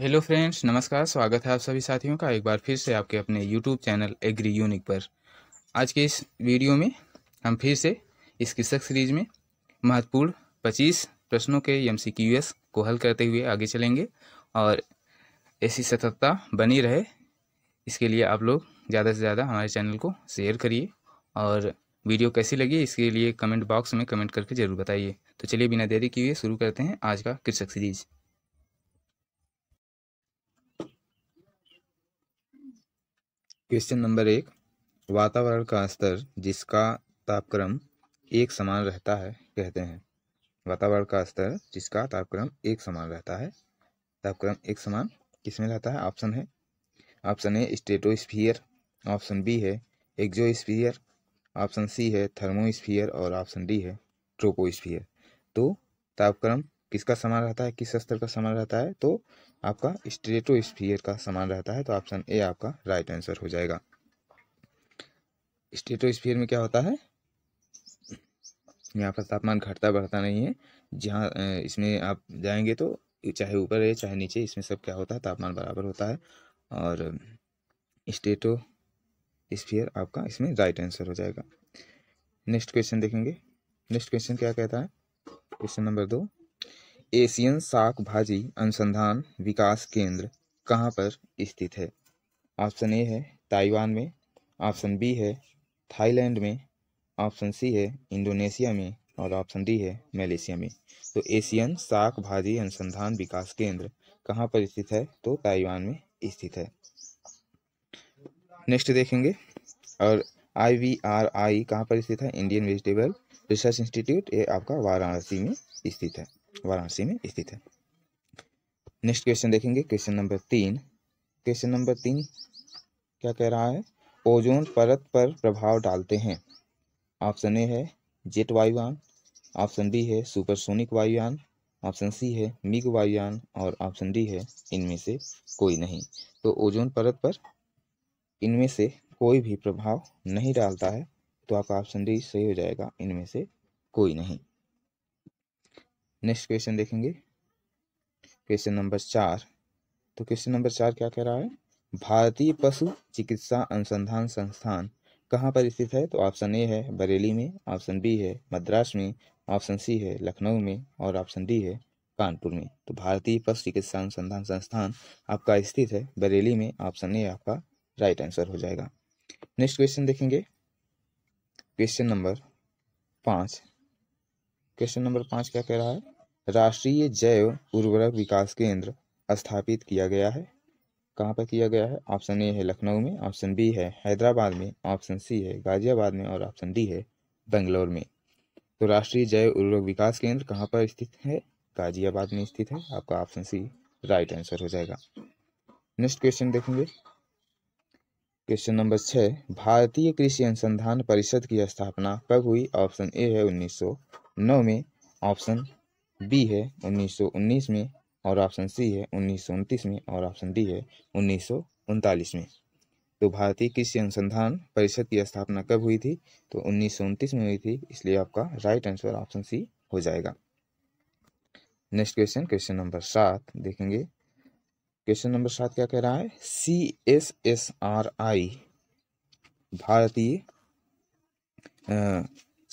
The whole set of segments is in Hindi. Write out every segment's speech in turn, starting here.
हेलो फ्रेंड्स नमस्कार स्वागत है आप सभी साथियों का एक बार फिर से आपके अपने यूट्यूब चैनल एग्री यूनिक पर आज के इस वीडियो में हम फिर से इस कृषक सीरीज में महत्वपूर्ण 25 प्रश्नों के एम को हल करते हुए आगे चलेंगे और ऐसी सतर्कता बनी रहे इसके लिए आप लोग ज़्यादा से ज़्यादा हमारे चैनल को शेयर करिए और वीडियो कैसी लगी इसके लिए कमेंट बॉक्स में कमेंट करके ज़रूर बताइए तो चलिए बिना देरी किए शुरू करते हैं आज का कृषक सीरीज़ क्वेश्चन नंबर एक वातावरण का स्तर जिसका तापक्रम एक समान रहता है कहते हैं वातावरण का स्तर जिसका तापक्रम एक समान रहता है तापक्रम एक समान किसमें रहता है ऑप्शन है option A stratosphere option B है एक्जोस्फीयर ऑप्शन सी है थर्मोस्फीयर और ऑप्शन डी है ट्रोपोस्फीयर तो तापक्रम किसका समान रहता है किस स्तर का समान रहता है तो आपका स्ट्रेटो स्फीयर का समान रहता है तो ऑप्शन ए आपका राइट आंसर हो जाएगा स्टेटो स्फीयर में क्या होता है यहाँ पर तापमान घटता बढ़ता नहीं है जहाँ इसमें आप जाएंगे तो चाहे ऊपर है चाहे नीचे इसमें सब क्या होता है तापमान बराबर होता है और स्टेटो स्फीयर आपका इसमें राइट आंसर हो जाएगा नेक्स्ट क्वेश्चन देखेंगे नेक्स्ट क्वेश्चन क्या कहता है क्वेश्चन नंबर दो एशियन साग भाजी अनुसंधान विकास केंद्र कहाँ पर स्थित है ऑप्शन ए है ताइवान में ऑप्शन बी है थाईलैंड में ऑप्शन सी है इंडोनेशिया में और ऑप्शन डी है मलेशिया में तो एशियन साग भाजी अनुसंधान विकास केंद्र कहाँ पर स्थित है तो ताइवान में स्थित है नेक्स्ट देखेंगे और आई वी आर आई कहाँ पर स्थित है इंडियन वेजिटेबल रिसर्च इंस्टीट्यूट ये आपका वाराणसी में स्थित है वाराणसी में स्थित है नेक्स्ट क्वेश्चन देखेंगे क्वेश्चन नंबर तीन क्वेश्चन नंबर तीन क्या कह रहा है ओजोन परत पर प्रभाव डालते हैं ऑप्शन ए है जेट वायुयान ऑप्शन बी है सुपरसोनिक वायुयान ऑप्शन सी है मिग वायुयान और ऑप्शन डी है इनमें से कोई नहीं तो ओजोन परत पर इनमें से कोई भी प्रभाव नहीं डालता है तो आपका ऑप्शन डी सही हो जाएगा इनमें से कोई नहीं नेक्स्ट क्वेश्चन देखेंगे क्वेश्चन नंबर चार तो क्वेश्चन नंबर चार क्या कह रहा है भारतीय पशु चिकित्सा अनुसंधान संस्थान कहाँ पर स्थित है तो ऑप्शन ए है बरेली में ऑप्शन बी है मद्रास में ऑप्शन सी है लखनऊ में और ऑप्शन डी है कानपुर में तो भारतीय पशु चिकित्सा अनुसंधान संस्थान आपका स्थित है बरेली में ऑप्शन ए आपका राइट आंसर हो जाएगा नेक्स्ट क्वेश्चन देखेंगे क्वेश्चन नंबर पाँच क्वेश्चन नंबर पाँच क्या कह रहा है राष्ट्रीय जैव उर्वरक विकास केंद्र स्थापित किया गया है कहाँ पर किया गया है ऑप्शन ए है लखनऊ में ऑप्शन बी है हैदराबाद में ऑप्शन सी है गाजियाबाद में और ऑप्शन डी है बेंगलोर में तो राष्ट्रीय जैव उर्वरक विकास केंद्र कहाँ पर स्थित है गाजियाबाद में स्थित है आपका ऑप्शन सी राइट आंसर हो जाएगा नेक्स्ट क्वेश्चन देखेंगे क्वेश्चन नंबर छः भारतीय कृषि अनुसंधान परिषद की स्थापना कब हुई ऑप्शन ए है उन्नीस में ऑप्शन बी है उन्नीस सौ उन्नीस में और ऑप्शन सी है उन्नीस सौ उनतीस में और ऑप्शन डी है उन्नीस सौ उनतालीस में तो भारतीय कृषि अनुसंधान परिषद की स्थापना कब हुई थी तो उन्नीस में हुई थी इसलिए आपका राइट आंसर ऑप्शन सी हो जाएगा नेक्स्ट क्वेश्चन क्वेश्चन नंबर सात देखेंगे क्वेश्चन नंबर सात क्या कह रहा है C S S R I भारतीय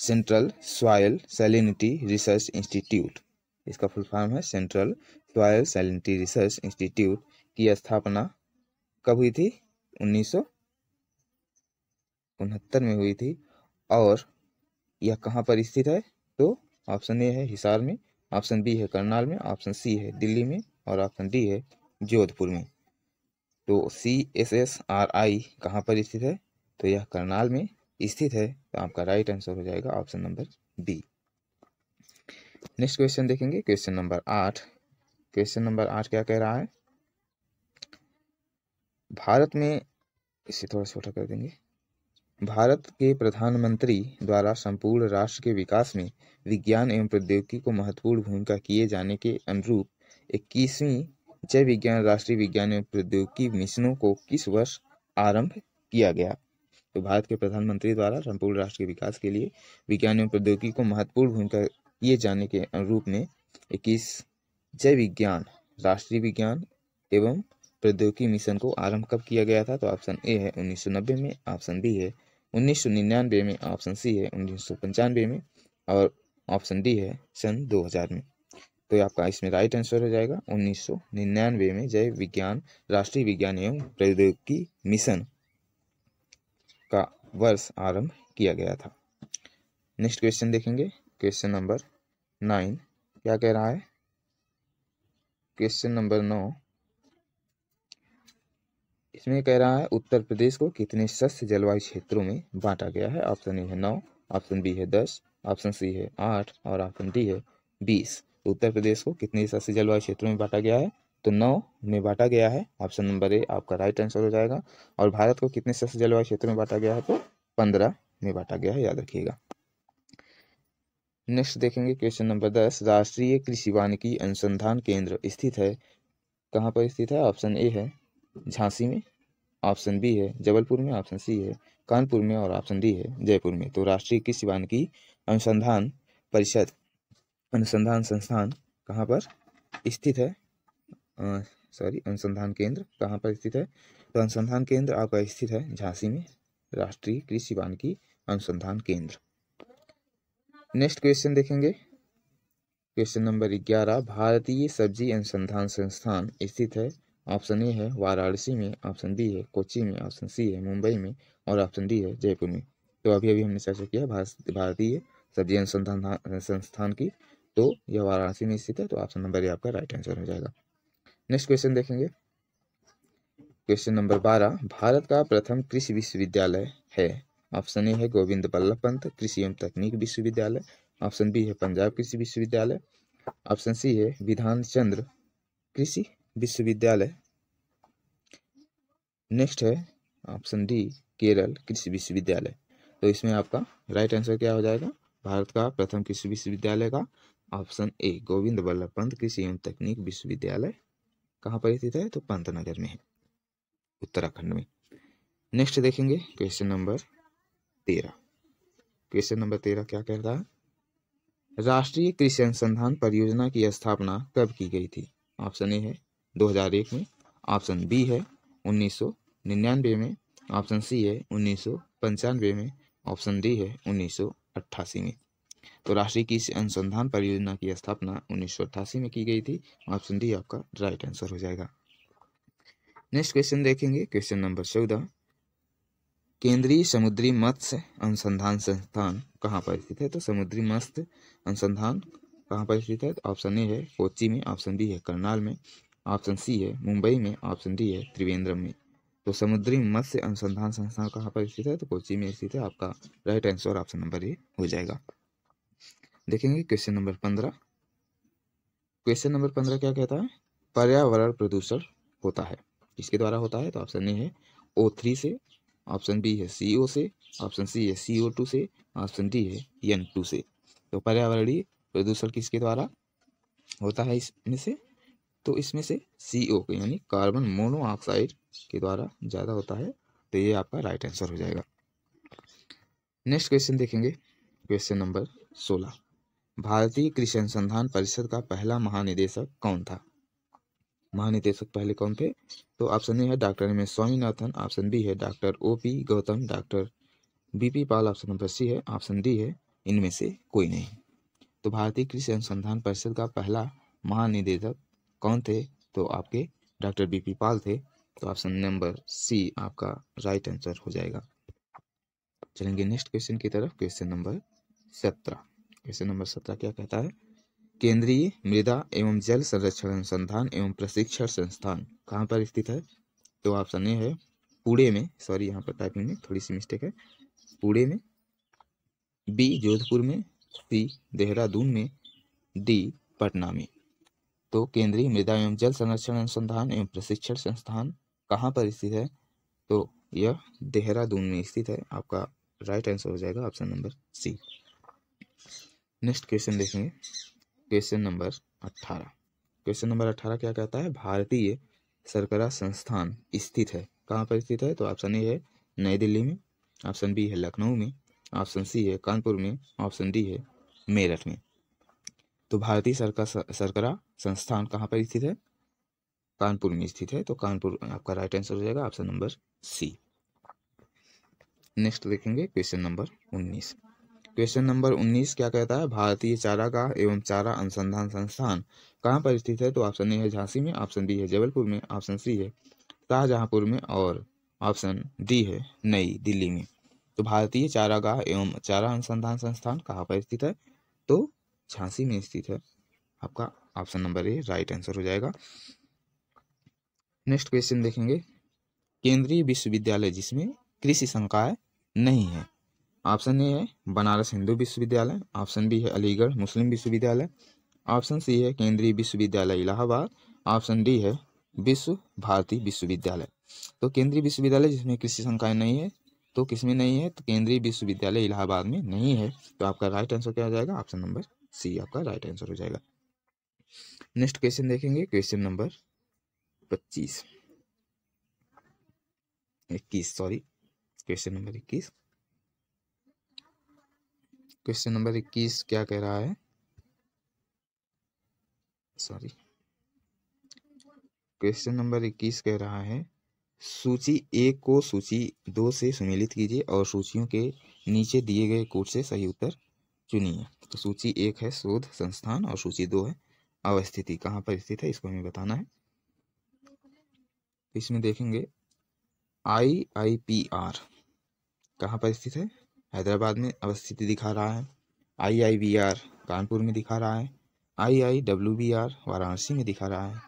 central soil salinity research institute इसका फुल फॉर्म है central soil salinity research institute की स्थापना कब हुई थी उन्नीस उनहत्तर में हुई थी और यह कहाँ पर स्थित है तो ऑप्शन ए है हिसार में ऑप्शन बी है करनाल में ऑप्शन सी है दिल्ली में और ऑप्शन डी है जोधपुर में तो C S S R I कहाँ पर स्थित है तो यह करनाल में स्थित है तो आपका राइट आंसर हो जाएगा option number B next question देखेंगे क्वेश्चन नंबर आठ क्वेश्चन नंबर आठ क्या कह रहा है भारत में इसे थोड़ा छोटा कर देंगे भारत के प्रधानमंत्री द्वारा संपूर्ण राष्ट्र के विकास में विज्ञान एवं प्रौद्योगिकी को महत्वपूर्ण भूमिका किए जाने के अनुरूप इक्कीसवीं जय विज्ञान राष्ट्रीय विज्ञान एवं प्रौद्योगिकी मिशनों को किस वर्ष आरंभ किया गया तो भारत के प्रधानमंत्री द्वारा संपूर्ण राष्ट्र के विकास के लिए विज्ञान एवं प्रौद्योगिकी को महत्वपूर्ण भूमिका किए जाने के अनुरूप में इक्कीस जय विज्ञान राष्ट्रीय विज्ञान एवं प्रौद्योगिकी मिशन को आरंभ कब किया गया था तो ऑप्शन ए है उन्नीस में ऑप्शन बी है उन्नीस में ऑप्शन सी है उन्नीस में और ऑप्शन डी है सन 2000 में तो आपका इसमें राइट आंसर हो जाएगा उन्नीस में जय विज्ञान राष्ट्रीय विज्ञान एवं प्रौद्योगिकी मिशन का वर्ष आरंभ किया गया था नेक्स्ट क्वेश्चन देखेंगे क्वेश्चन नंबर नाइन क्या कह रहा है क्वेश्चन नंबर नौ इसमें कह रहा है उत्तर प्रदेश को कितने सस्त जलवायु क्षेत्रों में बांटा गया है ऑप्शन ए है नौ ऑप्शन बी है दस ऑप्शन सी है आठ और ऑप्शन डी है बीस उत्तर प्रदेश को कितने सस्त जलवायु क्षेत्रों में बांटा गया है तो नौ में बांटा गया है ऑप्शन नंबर ए आपका राइट आंसर हो जाएगा और भारत को कितने सस्त जलवायु क्षेत्र में बांटा गया है तो पंद्रह में बांटा गया है याद रखिएगा नेक्स्ट देखेंगे क्वेश्चन नंबर दस राष्ट्रीय कृषि वानिकी अनुसंधान केंद्र स्थित है कहाँ पर स्थित है ऑप्शन ए है झांसी में ऑप्शन बी है जबलपुर में ऑप्शन सी है कानपुर में और ऑप्शन डी है जयपुर में तो राष्ट्रीय कृषि वानिकी अनुसंधान परिषद अनुसंधान संस्थान कहाँ पर स्थित है सॉरी अनुसंधान केंद्र कहाँ पर स्थित है तो अनुसंधान केंद्र आपका स्थित है झांसी में राष्ट्रीय कृषि की अनुसंधान केंद्र नेक्स्ट क्वेश्चन देखेंगे क्वेश्चन नंबर ग्यारह भारतीय सब्जी अनुसंधान संस्थान स्थित है ऑप्शन ए है वाराणसी में ऑप्शन बी है कोची में ऑप्शन सी है मुंबई में और ऑप्शन डी है जयपुर में तो अभी अभी हमने चर्चा किया भारतीय सब्जी अनुसंधान संस्थान की तो यह वाराणसी में स्थित है तो ऑप्शन नंबर ए आपका राइट आंसर हो जाएगा नेक्स्ट क्वेश्चन देखेंगे क्वेश्चन नंबर बारह भारत का प्रथम कृषि विश्वविद्यालय है ऑप्शन ए है गोविंद बल्लभ पंत कृषि एवं तकनीक विश्वविद्यालय ऑप्शन बी है पंजाब कृषि विश्वविद्यालय ऑप्शन सी है विधान चंद्र कृषि विश्वविद्यालय नेक्स्ट है ऑप्शन डी केरल कृषि विश्वविद्यालय तो इसमें आपका राइट आंसर क्या हो जाएगा भारत का प्रथम कृषि विश्वविद्यालय का ऑप्शन ए गोविंद बल्लभ पंत कृषि एवं तकनीक विश्वविद्यालय कहाँ पर स्थित है तो पंतनगर में है उत्तराखंड में नेक्स्ट देखेंगे क्वेश्चन नंबर तेरह क्वेश्चन नंबर तेरह क्या कह रहा है राष्ट्रीय कृषि अनुसंधान परियोजना की स्थापना कब की गई थी ऑप्शन ए है 2001 में ऑप्शन बी है 1999 में ऑप्शन सी है उन्नीस में ऑप्शन डी है उन्नीस में तो राष्ट्रीय कृषि अनुसंधान परियोजना की स्थापना उन्नीस में की गई थी ऑप्शन डी आपका राइट आंसर हो जाएगा नेक्स्ट क्वेश्चन देखेंगे क्वेश्चन नंबर चौदह केंद्रीय समुद्री मत्स्य अनुसंधान संस्थान कहाँ पर स्थित है तो समुद्री मत्स्य अनुसंधान कहाँ पर स्थित है तो ऑप्शन ए है कोची में ऑप्शन बी है करनाल में ऑप्शन सी है मुंबई में ऑप्शन डी है त्रिवेंद्रम में तो समुद्री मत्स्य अनुसंधान संस्थान कहाँ पर स्थित है तो कोची में स्थित है आपका right answer option number A हो जाएगा देखेंगे क्वेश्चन नंबर पंद्रह क्वेश्चन नंबर पंद्रह क्या कहता है पर्यावरण प्रदूषण होता है इसके द्वारा होता है तो ऑप्शन ए है ओ थ्री से ऑप्शन बी है सी ओ से ऑप्शन सी है सी ओ टू से ऑप्शन डी है एन टू से तो पर्यावरणीय प्रदूषण किसके द्वारा होता है इसमें से तो इसमें से सी ओ के यानी कार्बन मोनोऑक्साइड के द्वारा ज़्यादा होता है तो ये आपका राइट आंसर हो जाएगा नेक्स्ट क्वेश्चन देखेंगे क्वेश्चन नंबर सोलह भारतीय कृषि अनुसंधान परिषद का पहला महानिदेशक कौन था महानिदेशक पहले कौन थे तो ऑप्शन ए है doctor M S Swaminathan option B है doctor O P Gautam doctor B P Pal option number C है ऑप्शन डी है इनमें से कोई नहीं तो भारतीय कृषि अनुसंधान परिषद का पहला महानिदेशक कौन थे तो आपके डॉक्टर बी पी पाल थे तो ऑप्शन नंबर सी आपका राइट आंसर हो जाएगा चलेंगे नेक्स्ट क्वेश्चन की तरफ क्वेश्चन नंबर सत्रह इसे नंबर सत्रह क्या कहता है केंद्रीय मृदा एवं जल संरक्षण अनुसंधान एवं प्रशिक्षण संस्थान कहाँ पर स्थित है तो ऑप्शन ए है पुणे में सॉरी यहाँ पर टाइपिंग में थोड़ी सी मिस्टेक है पुणे में बी जोधपुर में सी देहरादून में डी पटना में तो केंद्रीय मृदा एवं जल संरक्षण अनुसंधान एवं प्रशिक्षण संस्थान कहाँ पर स्थित है तो यह देहरादून में स्थित है आपका राइट आंसर हो जाएगा option number C next question देखेंगे क्वेश्चन नंबर अट्ठारह क्वेश्चन नंबर अट्ठारह क्या कहता है भारतीय सरकरा संस्थान स्थित है कहाँ पर स्थित है तो ऑप्शन ए है नई दिल्ली में ऑप्शन बी है लखनऊ में ऑप्शन सी है कानपुर में ऑप्शन डी है मेरठ में तो भारतीय सरकार सरकरा संस्थान कहाँ पर स्थित है कानपुर में स्थित है तो कानपुर आपका राइट आंसर हो जाएगा ऑप्शन नंबर सी नेक्स्ट देखेंगे क्वेश्चन नंबर उन्नीस क्वेश्चन नंबर उन्नीस क्या कहता है भारतीय चारागाह एवं चारा अनुसंधान संस्थान कहाँ पर स्थित है तो ऑप्शन ए है झांसी में ऑप्शन बी है जबलपुर में ऑप्शन सी है शाहजहांपुर में और ऑप्शन डी है नई दिल्ली में तो भारतीय चारागाह एवं चारा अनुसंधान संस्थान कहाँ पर स्थित है तो झांसी में स्थित है आपका option number A right answer हो जाएगा नेक्स्ट क्वेश्चन देखेंगे केंद्रीय विश्वविद्यालय जिसमें कृषि संकाय नहीं है ऑप्शन ए है बनारस हिंदू विश्वविद्यालय ऑप्शन बी है अलीगढ़ मुस्लिम विश्वविद्यालय ऑप्शन सी है केंद्रीय विश्वविद्यालय इलाहाबाद ऑप्शन डी है विश्व भारती विश्वविद्यालय तो केंद्रीय विश्वविद्यालय जिसमें कृषि संकाय नहीं है तो किसमें नहीं है तो केंद्रीय विश्वविद्यालय इलाहाबाद में नहीं है तो आपका राइट आंसर क्या हो जाएगा ऑप्शन नंबर सी आपका राइट आंसर हो जाएगा नेक्स्ट क्वेश्चन देखेंगे क्वेश्चन नंबर पच्चीस इक्कीस सॉरी क्वेश्चन नंबर इक्कीस क्वेश्चन नंबर इक्कीस क्या कह रहा है सॉरी क्वेश्चन नंबर इक्कीस कह रहा है सूची एक को सूची दो से सम्मिलित कीजिए और सूचियों के नीचे दिए गए कोड से सही उत्तर चुनिए तो सूची एक है शोध संस्थान और सूची दो है अवस्थिति कहाँ पर स्थित है इसको हमें बताना है इसमें देखेंगे आई आई पी आर कहाँ पर स्थित है हैदराबाद में अवस्थित दिखा रहा है आईआईबीआर कानपुर में दिखा रहा है आईआईडब्ल्यूबीआर वाराणसी में दिखा रहा है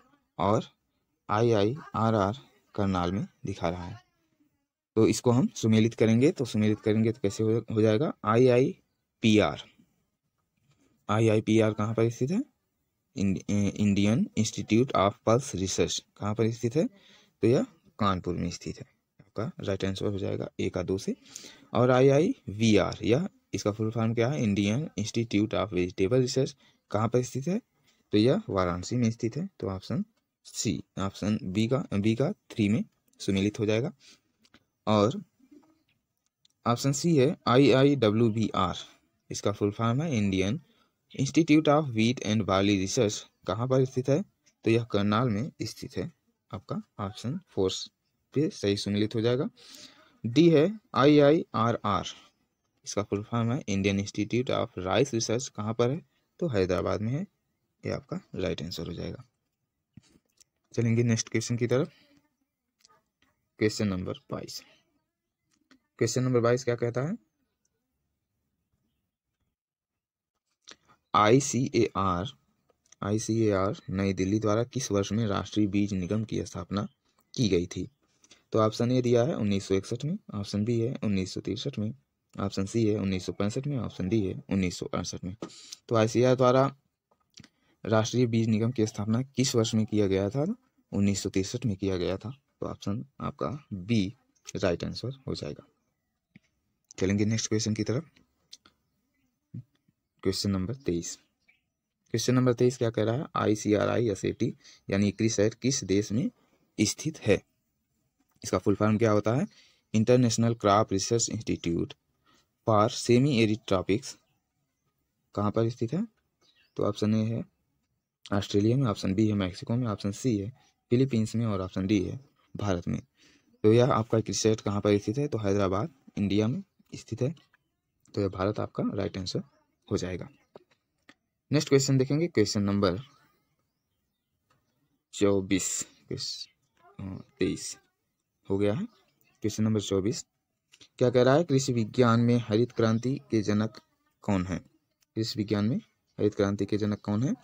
और आईआईआरआर करनाल में दिखा रहा है तो इसको हम सुमेलित करेंगे तो सुमेलित करेंगे तो कैसे हो जाएगा I I P R I I P R कहाँ पर स्थित है Indian institute of pulse research कहाँ पर स्थित है तो यह कानपुर में स्थित है आपका राइट आंसर हो जाएगा ए का दो से और आई आई वी आर या इसका फुल फॉर्म क्या है Indian institute of vegetable research कहाँ पर स्थित है तो यह वाराणसी में स्थित है तो ऑप्शन सी ऑप्शन बी का बी का थ्री में सुमिलित हो जाएगा और ऑप्शन सी है I I W B R इसका फुल फॉर्म है Indian institute of wheat and barley research कहाँ पर स्थित है तो यह करनाल में स्थित है आपका ऑप्शन फोर्स पे सही सुमिलित हो जाएगा डी है आई आई आर आर इसका फुल फॉर्म है Indian institute of rice research कहाँ पर है तो हैदराबाद में है ये आपका राइट आंसर हो जाएगा चलेंगे नेक्स्ट क्वेश्चन की तरफ क्वेश्चन नंबर बाईस क्वेश्चन नंबर बाईस क्या कहता है I C A R I C A R नई दिल्ली द्वारा किस वर्ष में राष्ट्रीय बीज निगम की स्थापना की गई थी तो ऑप्शन ए दिया है उन्नीस में ऑप्शन बी है उन्नीस में ऑप्शन सी है उन्नीस में ऑप्शन डी है उन्नीस में तो आई द्वारा राष्ट्रीय बीज निगम की स्थापना किस वर्ष में किया गया था उन्नीस में किया गया था तो ऑप्शन आपका बी राइट आंसर हो जाएगा चलेंगे नेक्स्ट क्वेश्चन की तरफ क्वेश्चन नंबर तेईस क्वेश्चन नंबर तेईस क्या कह रहा है I C R I S A T यानी किस देश में स्थित है इसका फुल फॉर्म क्या होता है international crop research institute for semi arid tropics कहाँ पर स्थित है तो ऑप्शन ए है ऑस्ट्रेलिया में ऑप्शन बी है मैक्सिको में ऑप्शन सी है फिलीपींस में और ऑप्शन डी है भारत में तो यह आपका क्रिकेट कहाँ पर स्थित है तो हैदराबाद इंडिया में स्थित है तो यह भारत आपका राइट आंसर हो जाएगा नेक्स्ट क्वेश्चन देखेंगे क्वेश्चन नंबर चौबीस तेईस हो गया है क्वेश्चन नंबर चौबीस क्या कह रहा है कृषि विज्ञान में हरित क्रांति के जनक कौन है कृषि विज्ञान में हरित क्रांति के जनक कौन है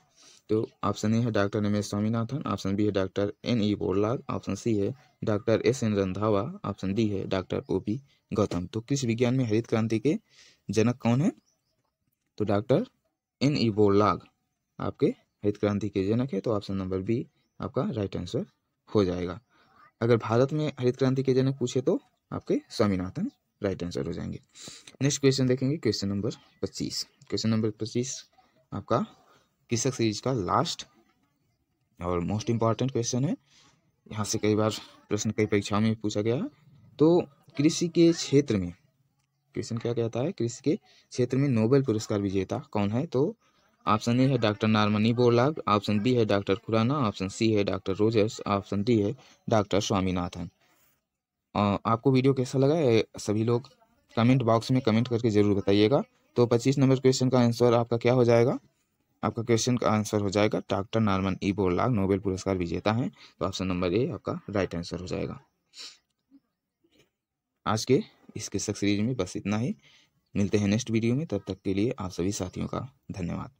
तो ऑप्शन ए है doctor Ramesh Swaminathan option B है doctor N E Borlaug option C है doctor S N Randhawa option D है डॉक्टर ओ पी गौतम तो कृषि विज्ञान में हरित क्रांति के जनक कौन है तो डॉक्टर एन ई बोरलाग आपके हरित क्रांति के जनक है तो ऑप्शन नंबर बी आपका राइट आंसर हो जाएगा अगर भारत में हरित क्रांति के जनक पूछे तो आपके स्वामीनाथन राइट आंसर हो जाएंगे नेक्स्ट क्वेश्चन देखेंगे क्वेश्चन नंबर पच्चीस क्वेश्चन नंबर पच्चीस आपका कृषक सीरीज का लास्ट और मोस्ट इम्पॉर्टेंट क्वेश्चन है यहाँ से कई बार प्रश्न कई परीक्षाओं में पूछा गया है तो कृषि के क्षेत्र में क्वेश्चन क्या कहता है कृषि के क्षेत्र में नोबेल पुरस्कार विजेता कौन है तो ऑप्शन ए है doctor Norman Borlaug option B है डॉक्टर खुराना ऑप्शन सी है डॉक्टर रोजर्स ऑप्शन डी है डॉक्टर स्वामीनाथन आपको वीडियो कैसा लगा है सभी लोग कमेंट बॉक्स में कमेंट करके ज़रूर बताइएगा तो पच्चीस नंबर क्वेश्चन का आंसर आपका क्या हो जाएगा आपका क्वेश्चन का आंसर हो जाएगा doctor Norman E Borlaug Nobel पुरस्कार विजेता है तो ऑप्शन नंबर ए आपका राइट आंसर हो जाएगा आज के इस किस्सा सीरीज में बस इतना ही मिलते हैं नेक्स्ट वीडियो में तब तक के लिए आप सभी साथियों का धन्यवाद